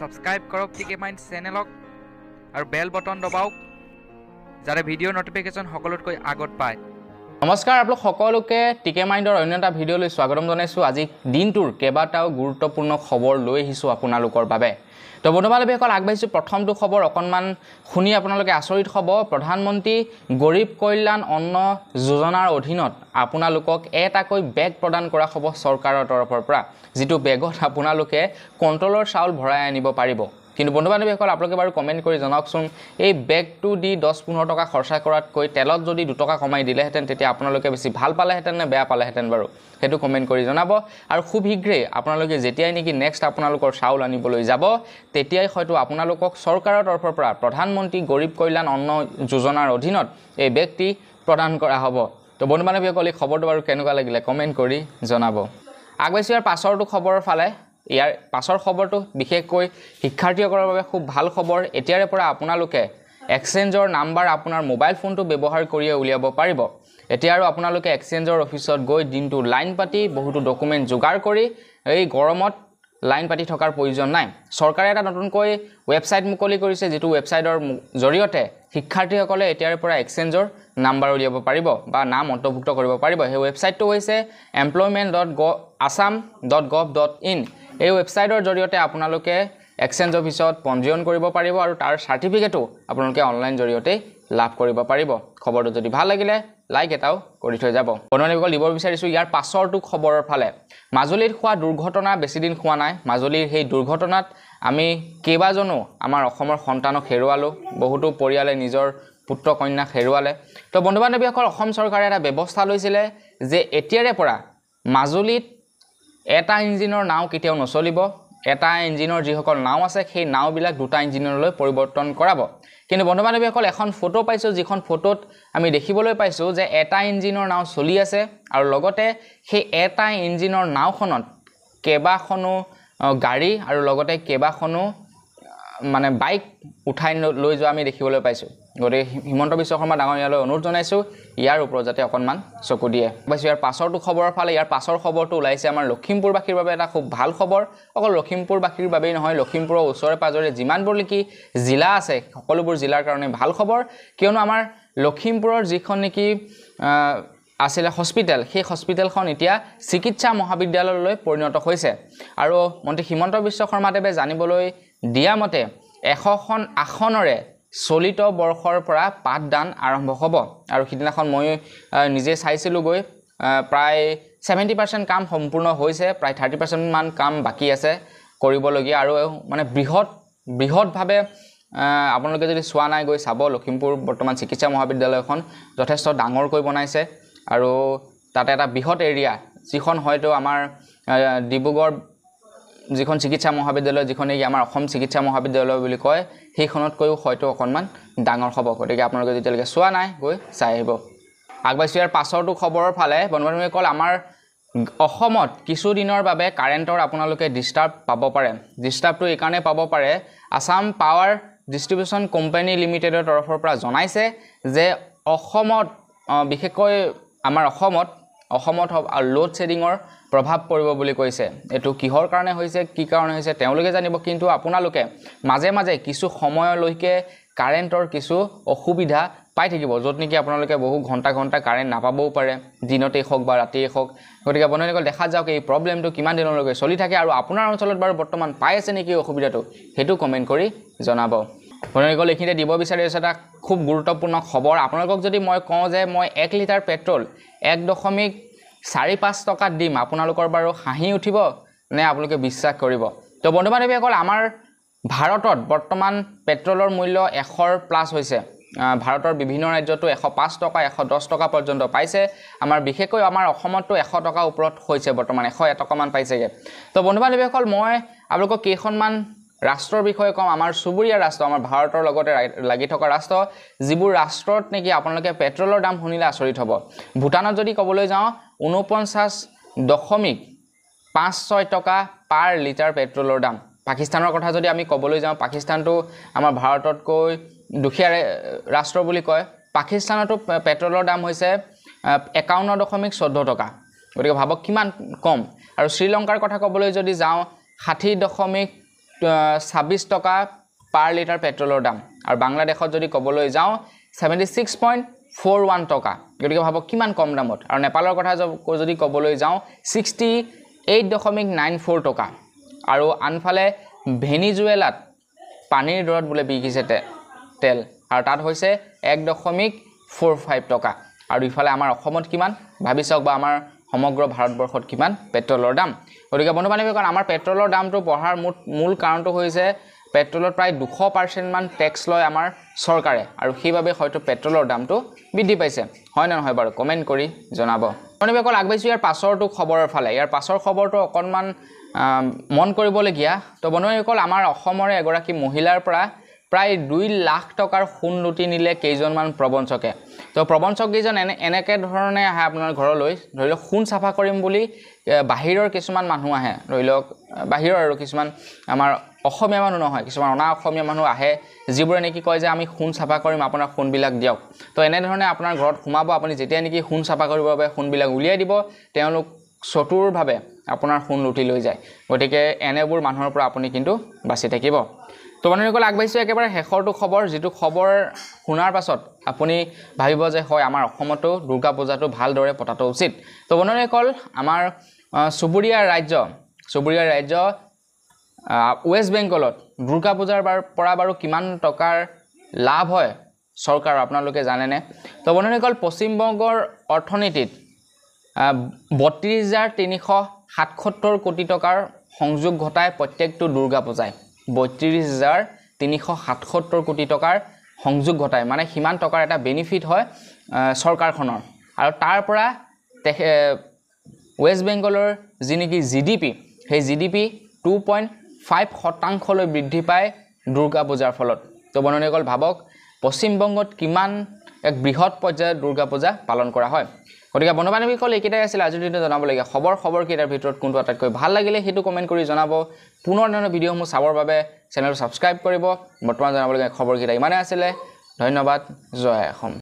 subscribe কৰক টিকে mind চেনেলক আৰু বেল বটন দবাওক যাতে ভিডিঅ' নটিফিকেশ্যন সকলোতকৈ আগত পায় নমস্কাৰ আপোনালোক সকলোকে টিকে মাইণ্ডৰ অন্য এটা ভিডিঅ'লৈ স্বাগতম জনাইছোঁ আজি দিনটোৰ কেইবাটাও গুৰুত্বপূৰ্ণ খবৰ লৈ আহিছোঁ আপোনালোকৰ বাবে তো বন্ধুবান্ধৱীসকল আগবাঢ়িছোঁ প্ৰথমটো খবৰ অকণমান শুনি আপোনালোকে আচৰিত হ'ব প্ৰধানমন্ত্ৰী গৰীব কল্যাণ অন্ন যোজনাৰ অধীনত আপোনালোকক এটাকৈ বেগ প্ৰদান কৰা হ'ব চৰকাৰৰ তৰফৰ পৰা যিটো বেগত আপোনালোকে কণ্ট্ৰলৰ চাউল ভৰাই আনিব পাৰিব কিন্তু বন্ধু বান্ধৱীসকল আপোনালোকে বাৰু কমেণ্ট কৰি জনাওকচোন এই বেগটো দি দহ পোন্ধৰ টকা খৰচা কৰাতকৈ তেলত যদি দুটকা কমাই দিলেহেঁতেন তেতিয়া আপোনালোকে বেছি ভাল পালেহেঁতেন নে বেয়া পালেহেঁতেন বাৰু সেইটো কমেণ্ট কৰি জনাব আৰু খুব শীঘ্ৰেই আপোনালোকে যেতিয়াই নেকি নেক্সট আপোনালোকৰ চাউল আনিবলৈ যাব তেতিয়াই হয়তো আপোনালোকক চৰকাৰৰ তৰফৰ পৰা প্ৰধানমন্ত্ৰী গৰীব কল্যাণ অন্ন যোজনাৰ অধীনত এই বেগটি প্ৰদান কৰা হ'ব তো বন্ধু বান্ধৱীসকল এই খবৰটো বাৰু কেনেকুৱা লাগিলে কমেণ্ট কৰি জনাব আগবাঢ়ি যোৱাৰ পাছৰটো খবৰৰ ফালে ইয়াৰ পাছৰ খবৰটো বিশেষকৈ শিক্ষাৰ্থীসকলৰ বাবে খুব ভাল খবৰ এতিয়াৰে পৰা আপোনালোকে এক্সেঞ্জৰ নাম্বাৰ আপোনাৰ মোবাইল ফোনটো ব্যৱহাৰ কৰিয়ে উলিয়াব পাৰিব এতিয়া আৰু আপোনালোকে এক্সেঞ্জৰ অফিচত গৈ দিনটো লাইন পাতি বহুতো ডকুমেণ্ট যোগাৰ কৰি এই গৰমত লাইন পাতি থকাৰ প্ৰয়োজন নাই চৰকাৰে এটা নতুনকৈ ৱেবছাইট মুকলি কৰিছে যিটো ৱেবছাইটৰ জৰিয়তে শিক্ষাৰ্থীসকলে এতিয়াৰে পৰা এক্সেঞ্জৰ নাম্বাৰ উলিয়াব পাৰিব বা নাম অন্তৰ্ভুক্ত কৰিব পাৰিব সেই ৱেবছাইটটো হৈছে এমপ্লয়মেণ্ট ডট গ Assam dot gov dot in এই ৱেবছাইটৰ জৰিয়তে আপোনালোকে এক্সেঞ্জ অফিচত পঞ্জীয়ন কৰিব পাৰিব আৰু তাৰ চাৰ্টিফিকেটো আপোনালোকে অনলাইন জৰিয়তেই লাভ কৰিব পাৰিব খবৰটো যদি ভাল লাগিলে লাইক এটাও কৰি থৈ যাব বৰ্ণনীসকল দিব বিচাৰিছোঁ ইয়াৰ পাছৰটো খবৰৰ ফালে মাজুলীত হোৱা দুৰ্ঘটনা বেছিদিন হোৱা নাই মাজুলীৰ সেই দুৰ্ঘটনাত আমি কেইবাজনো আমাৰ অসমৰ সন্তানক হেৰুৱালোঁ বহুতো পৰিয়ালে নিজৰ পুত্ৰ কন্যাক হেৰুৱালে তো বন্ধু বান্ধৱীসকল অসম চৰকাৰে এটা ব্যৱস্থা লৈছিলে যে এতিয়াৰে পৰা মাজুলীত এটা ইঞ্জিনৰ নাও কেতিয়াও নচলিব এটা ইঞ্জিনৰ যিসকল নাও আছে সেই নাওবিলাক দুটা ইঞ্জিনলৈ পৰিৱৰ্তন কৰাব কিন্তু বন্ধু বান্ধৱীসকল এখন ফটো পাইছোঁ যিখন ফটোত আমি দেখিবলৈ পাইছোঁ যে এটা ইঞ্জিনৰ নাও চলি আছে আৰু লগতে সেই এটা ইঞ্জিনৰ নাওখনত কেইবাখনো গাড়ী আৰু লগতে কেইবাখনো মানে বাইক উঠাই লৈ যোৱা আমি দেখিবলৈ পাইছোঁ গতিকে হিমন্ত বিশ্ব শৰ্মা ডাঙৰীয়ালৈ অনুৰোধ জনাইছোঁ ইয়াৰ ওপৰত যাতে অকণমান চকু দিয়ে পাইছোঁ ইয়াৰ পাছৰটো খবৰৰ ফালে ইয়াৰ পাছৰ খবৰটো ওলাইছে আমাৰ লখিমপুৰবাসীৰ বাবে এটা খুব ভাল খবৰ অকল লখিমপুৰবাসীৰ বাবেই নহয় লখিমপুৰৰ ওচৰে পাঁজৰে যিমানবোৰ নেকি জিলা আছে সকলোবোৰ জিলাৰ কাৰণে ভাল খবৰ কিয়নো আমাৰ লখিমপুৰৰ যিখন নেকি আছিলে হস্পিটেল সেই হস্পিটেলখন এতিয়া চিকিৎসা মহাবিদ্যালয়লৈ পৰিণত হৈছে আৰু মন্ত্ৰী হিমন্ত বিশ্ব শৰ্মাদেৱে জানিবলৈ দিয়া মতে এশখন আসনৰে চলিত বৰ্ষৰ পৰা পাঠদান আৰম্ভ হ'ব আৰু সিদিনাখন মই নিজে চাইছিলোঁগৈ প্ৰায় ছেভেণ্টি পাৰ্চেণ্ট কাম সম্পূৰ্ণ হৈছে প্ৰায় থাৰ্টি পাৰ্চেণ্টমান কাম বাকী আছে কৰিবলগীয়া আৰু মানে বৃহৎ বৃহৎভাৱে আপোনালোকে যদি চোৱা নাই গৈ চাব লখিমপুৰ বৰ্তমান চিকিৎসা মহাবিদ্যালয়খন যথেষ্ট ডাঙৰকৈ বনাইছে আৰু তাতে এটা বৃহৎ এৰিয়া যিখন হয়তো আমাৰ ডিব্ৰুগড় যিখন চিকিৎসা মহাবিদ্যালয় যিখন নেকি আমাৰ অসম চিকিৎসা মহাবিদ্যালয় বুলি কয় সেইখনতকৈও হয়তো অকণমান ডাঙৰ হ'ব গতিকে আপোনালোকে যেতিয়ালৈকে চোৱা নাই গৈ চাই আহিব আগবাঢ়িছোঁ ইয়াৰ পাছৰটো খবৰৰ ফালে বান্ধৱীয়ে ক'ল আমাৰ অসমত কিছুদিনৰ বাবে কাৰেণ্টৰ আপোনালোকে ডিষ্টাৰ্ব পাব পাৰে ডিষ্টাৰ্বটো এইকাৰণে পাব পাৰে আছাম পাৱাৰ ডিষ্ট্ৰিবিউচন কোম্পানী লিমিটেডৰ তৰফৰ পৰা জনাইছে যে অসমত বিশেষকৈ আমাৰ অসমত অসমত আৰু লোড শ্বেডিঙৰ প্ৰভাৱ পৰিব বুলি কৈছে এইটো কিহৰ কাৰণে হৈছে কি কাৰণে হৈছে তেওঁলোকে জানিব কিন্তু আপোনালোকে মাজে মাজে কিছু সময়লৈকে কাৰেণ্টৰ কিছু অসুবিধা পাই থাকিব য'ত নেকি আপোনালোকে বহু ঘণ্টা ঘণ্টা কাৰেণ্ট নাপাবও পাৰে দিনতেই হওক বা ৰাতিয়েই হওক গতিকে আপোনালোকে দেখা যাওক এই প্ৰব্লেমটো কিমান দিনলৈকে চলি থাকে আৰু আপোনাৰ অঞ্চলত বাৰু বৰ্তমান পাই আছে নেকি অসুবিধাটো সেইটো কমেণ্ট কৰি জনাব আপোনালোকক এইখিনিতে দিব বিচাৰি বিচাৰিছোঁ এটা খুব গুৰুত্বপূৰ্ণ খবৰ আপোনালোকক যদি মই কওঁ যে মই এক লিটাৰ পেট্ৰল এক দশমিক চাৰি পাঁচ টকাত দিম আপোনালোকৰ বাৰু হাঁহি উঠিব নে আপোনালোকে বিশ্বাস কৰিব তো বন্ধু বান্ধৱীসকল আমাৰ ভাৰতত বৰ্তমান পেট্ৰলৰ মূল্য এশৰ প্লাছ হৈছে ভাৰতৰ বিভিন্ন ৰাজ্যতো এশ পাঁচ টকা এশ দহ টকা পৰ্যন্ত পাইছে আমাৰ বিশেষকৈ আমাৰ অসমততো এশ টকাৰ ওপৰত হৈছে বৰ্তমান এশ এটকামান পাইছেগৈ তো বন্ধু বান্ধৱীসকল মই আপোনালোকক কেইখনমান ৰাষ্ট্ৰৰ বিষয়ে ক'ম আমাৰ চুবুৰীয়া ৰাষ্ট্ৰ আমাৰ ভাৰতৰ লগতে লাগি থকা ৰাষ্ট্ৰ যিবোৰ ৰাষ্ট্ৰত নেকি আপোনালোকে পেট্ৰলৰ দাম শুনিলে আচৰিত হ'ব ভূটানত যদি ক'বলৈ যাওঁ ঊনপঞ্চাছ দশমিক পাঁচ ছয় টকা পাৰ লিটাৰ পেট্ৰলৰ দাম পাকিস্তানৰ কথা যদি আমি ক'বলৈ যাওঁ পাকিস্তানটো আমাৰ ভাৰততকৈ দুখীয়া ৰাষ্ট্ৰ বুলি কয় পাকিস্তানতো পেট্ৰলৰ দাম হৈছে একাৱন্ন দশমিক চৈধ্য টকা গতিকে ভাবক কিমান কম আৰু শ্ৰীলংকাৰ কথা ক'বলৈ যদি যাওঁ ষাঠি দশমিক ছাব্বিছ টকা পাৰ লিটাৰ পেট্ৰলৰ দাম আৰু বাংলাদেশত যদি ক'বলৈ যাওঁ seventy six point four one টকা গতিকে ভাবক কিমান কম দামত আৰু নেপালৰ কথা যদি ক'বলৈ যাওঁ ছিক্সটি এইট দশমিক নাইন ফ'ৰ টকা আৰু আনফালে ভেনিজুৱেলাত পানীৰ দৰত বোলে বিকিছে তেল আৰু তাত হৈছে এক দশমিক ফ'ৰ ফাইভ টকা আৰু ইফালে আমাৰ অসমত কিমান ভাবি চাওক বা আমাৰ সমগ্ৰ ভাৰতবৰ্ষত কিমান পেট্ৰলৰ দাম গতিকে বন্ধু বান্ধৱীসকল আমাৰ পেট্ৰলৰ দামটো বঢ়াৰ মূল মূল কাৰণটো হৈছে পেট্ৰলত প্ৰায় দুশ পাৰ্চেণ্টমান টেক্স লয় আমাৰ চৰকাৰে আৰু সেইবাবে হয়তো পেট্ৰলৰ দামটো বৃদ্ধি পাইছে হয় নে নহয় বাৰু কমেণ্ট কৰি জনাব বন্ধুবীসকল আগবাঢ়িছোঁ ইয়াৰ পাছৰটো খবৰৰ ফালে ইয়াৰ পাছৰ খবৰটো অকণমান মন কৰিবলগীয়া তো বন্ধুবীসকল আমাৰ অসমৰে এগৰাকী মহিলাৰ পৰা প্ৰায় দুই লাখ টকাৰ সোণ লুটি নিলে কেইজনমান প্ৰবঞ্চকে তো প্ৰবঞ্চকেইজন এনে এনেকৈ ধৰণে আহে আপোনাৰ ঘৰলৈ ধৰি লওক সোণ চাফা কৰিম বুলি বাহিৰৰ কিছুমান মানুহ আহে ধৰি লওক বাহিৰৰ আৰু কিছুমান আমাৰ অসমীয়া মানুহ নহয় কিছুমান অনা অসমীয়া মানুহ আহে যিবোৰে নেকি কয় যে আমি সোণ চাফা কৰিম আপোনাৰ সোণবিলাক দিয়ক তো এনেধৰণে আপোনাৰ ঘৰত সোমাব আপুনি যেতিয়া নেকি সোণ চাফা কৰিবৰ বাবে সোণবিলাক উলিয়াই দিব তেওঁলোক চতুৰভাৱে আপোনাৰ সোণ লুটি লৈ যায় গতিকে এনেবোৰ মানুহৰ পৰা আপুনি কিন্তু বাচি থাকিব তো বান্ধৱীসকল আগবাঢ়িছোঁ একেবাৰে শেষৰটো খবৰ যিটো খবৰ শুনাৰ পাছত আপুনি ভাবিব যে হয় আমাৰ অসমতো দুৰ্গা পূজাটো ভালদৰে পতাটো উচিত তো বন্ধুসকল আমাৰ চুবুৰীয়া ৰাজ্য চুবুৰীয়া ৰাজ্য ৱেষ্ট বেংগলত দুৰ্গা পূজাৰ পৰা বাৰু কিমান টকাৰ লাভ হয় চৰকাৰৰ আপোনালোকে জানেনে তো বন্ধুসকল পশ্চিমবংগৰ অৰ্থনীতিত বত্ৰিছ হাজাৰ তিনিশ সাতসত্তৰ কোটি টকাৰ সংযোগ ঘটাই প্ৰত্যেকটো দুৰ্গা পূজাই বত্ৰিছ হাজাৰ তিনিশ সাতসত্তৰ কোটি টকাৰ সংযোগ ঘটায় মানে সিমান টকাৰ এটা বেনিফিট হয় চৰকাৰখনৰ আৰু তাৰ পৰা তেখে ৱেষ্ট বেংগলৰ যি নেকি জি ডি পি সেই G D P two point five শতাংশলৈ বৃদ্ধি পায় দুৰ্গা পূজাৰ ফলত ত' বৰ্ণনীসকল ভাবক পশ্চিমবংগত কিমান এক বৃহৎ পৰ্যায়ত দুৰ্গা পূজা পালন কৰা হয় গতিকে বনমানৱীসকল এইকেইটাই আছিল আজিৰ দিনটো জনাবলগীয়া খবৰ খবৰকেইটাৰ ভিতৰত কোনটো আটাইতকৈ ভাল লাগিলে সেইটো কমেণ্ট কৰি জনাব পুনৰ ধৰণৰ ভিডিঅ'সমূহ চাবৰ বাবে চেনেলটো ছাবস্ক্ৰাইব কৰিব বৰ্তমান জনাবলগীয়া খবৰকেইটা ইমানেই আছিলে ধন্যবাদ জয় অসম